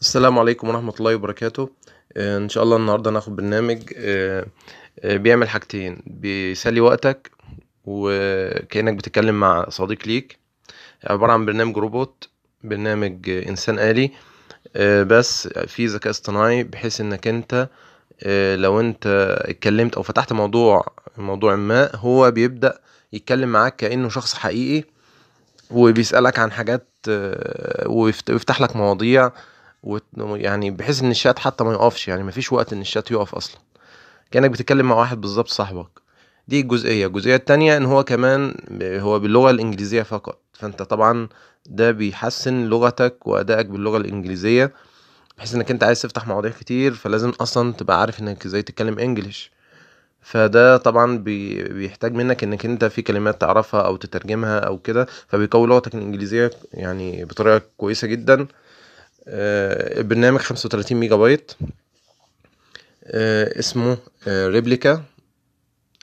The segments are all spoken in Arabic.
السلام عليكم ورحمة الله وبركاته آه، ان شاء الله النهاردة هناخد برنامج آه، آه، بيعمل حاجتين بيسلي وقتك وكأنك بتتكلم مع صديق ليك عبارة عن برنامج روبوت برنامج انسان آلي بس في ذكاء اصطناعي بحيث انك انت لو انت اتكلمت او فتحت موضوع موضوع ما هو بيبدأ يتكلم معاك كأنه شخص حقيقي وبيسألك عن حاجات ويفتح لك مواضيع يعني بحيث ان الشات حتى ما يقفش يعني مفيش وقت ان الشات يقف اصلا كانك بتتكلم مع واحد بالظبط صاحبك دي الجزئية الجزئية التانية ان هو كمان هو باللغة الانجليزية فقط فانت طبعا ده بيحسن لغتك وادائك باللغة الانجليزية بحيث انك انت عايز تفتح مواضيع كتير فلازم اصلا تبقى عارف انك ازاي تتكلم انجليش فده طبعا بيحتاج منك انك انت في كلمات تعرفها او تترجمها او كده فبيقوي لغتك الانجليزية يعني بطريقة كويسة جدا آه، برنامج 35 ميجا بايت آه، اسمه آه، ريبليكا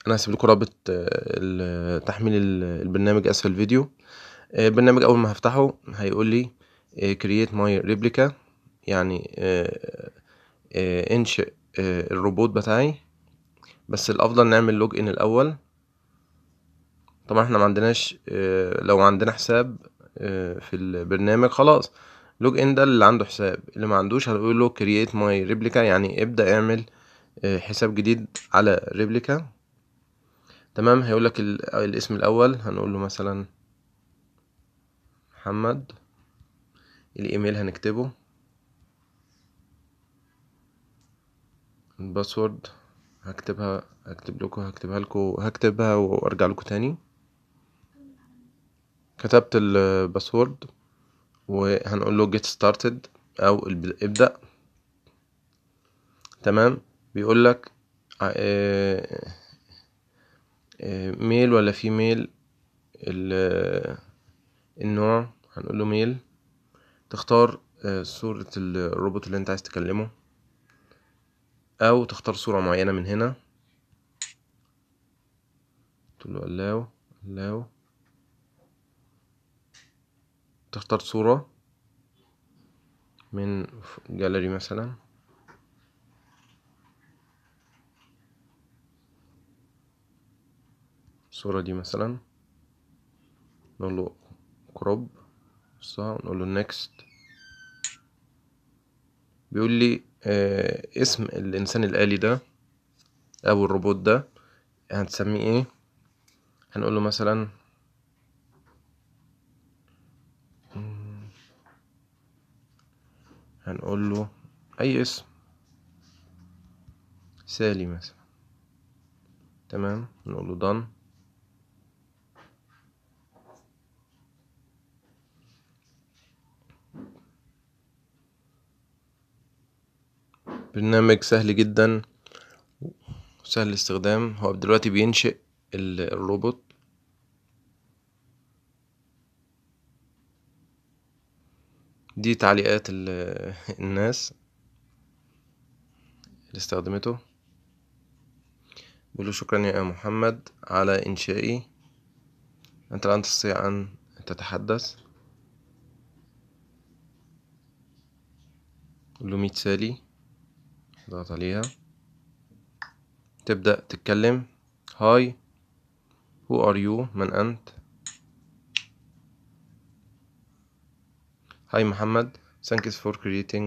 انا هسيب لكم رابط تحميل البرنامج اسفل الفيديو البرنامج اول ما هفتحه هيقول لي create my يعني انشئ الروبوت بتاعي بس الافضل نعمل لوج ان الاول طبعا احنا ما عندناش لو عندنا حساب في البرنامج خلاص لوج ان ده اللي عنده حساب اللي ما عندوش هنقول له كرييت ماي ريبليكا يعني ابدا اعمل آه، حساب جديد على ريبليكا تمام هيقول لك الاسم الاول هنقول له مثلا محمد الايميل هنكتبه الباسورد هكتبها هكتب لكم هكتبها لكم هكتبها وارجع لكم تاني كتبت الباسورد وهنقول له get started او ابدأ تمام بيقول لك آه، آه، آه، ميل ولا فيميل النوع هنقول له ميل تختار صورة الروبوت اللي انت عايز تكلمه او تختار صورة معينة من هنا تقول له allow allow تختار صورة من جاليري مثلا الصورة دي مثلا نقول له كروب نقول له نيكست بيقول لي آه اسم الانسان الالي ده او الروبوت ده هنسميه ايه هنقول له مثلا هنقول له اي اسم سالي مثلا تمام نقول له done برنامج سهل جدا وسهل الاستخدام هو دلوقتي بينشئ الروبوت دي تعليقات الناس اللي استخدمته بيقولوا شكرا يا محمد على إنشائي أنت الآن تستطيع أن تتحدث له ميت سالي اضغط عليها تبدأ تتكلم هاي who are you من أنت Hi محمد thanks for creating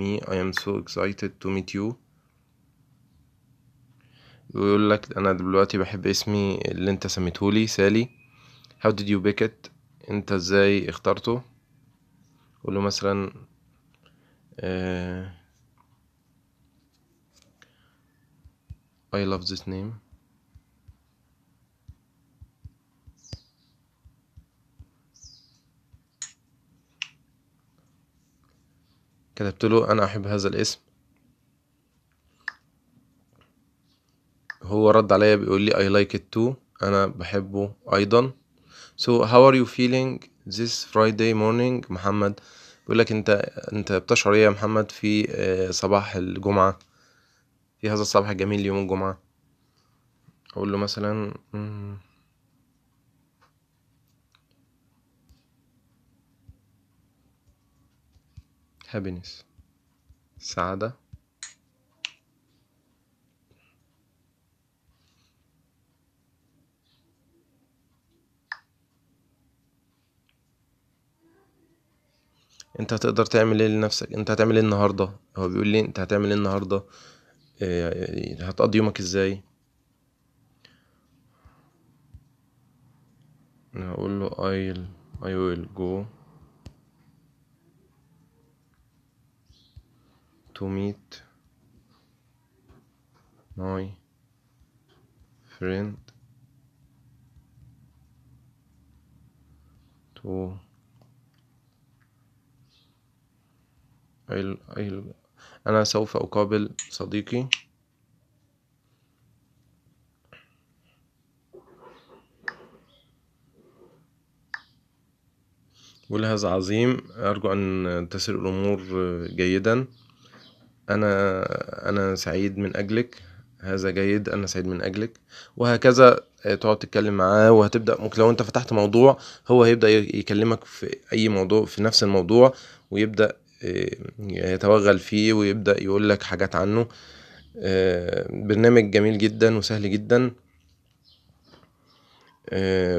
me. I am so excited to meet you. بيقول لك انا دلوقتي بحب اسمي اللي انت سميتهولي سالي how did you pick it انت ازاي اخترته قول له مثلا uh, I love this name كتبت له أنا أحب هذا الاسم هو رد عليا بيقول لي I like it too أنا بحبه أيضا So how are you feeling this Friday morning محمد بيقول لك أنت أنت بتشعر إيه يا محمد في آه، صباح الجمعة في هذا الصباح الجميل يوم الجمعة أقول له مثلا happiness سعادة انت هتقدر تعمل ايه لنفسك انت هتعمل ايه النهارده هو بيقول لي انت هتعمل ايه النهارده إيه هتقضي يومك ازاي هقول له I'll I will go to meet my friend to I'll, I'll أنا سوف أقابل صديقي ولهذا عظيم أرجو أن تسير الأمور جيدا أنا أنا سعيد من أجلك هذا جيد أنا سعيد من أجلك وهكذا آه، تقعد تتكلم معاه وهتبدا ممكن لو انت فتحت موضوع هو هيبدا يكلمك في اي موضوع في نفس الموضوع ويبدا آه، يتوغل فيه ويبدا يقول لك حاجات عنه آه، برنامج جميل جدا وسهل جدا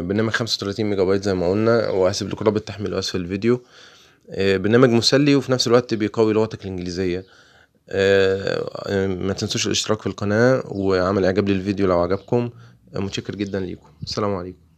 برنامج 35 ميجا بايت زي ما قلنا وهسيب لكم رابط تحميل اسفل الفيديو برنامج مسلي وفي نفس الوقت بيقوي لغتك الانجليزيه آه، آه، ما تنسوش الاشتراك في القناه وعمل اعجاب للفيديو لو عجبكم آه، متشكر جدا ليكم السلام عليكم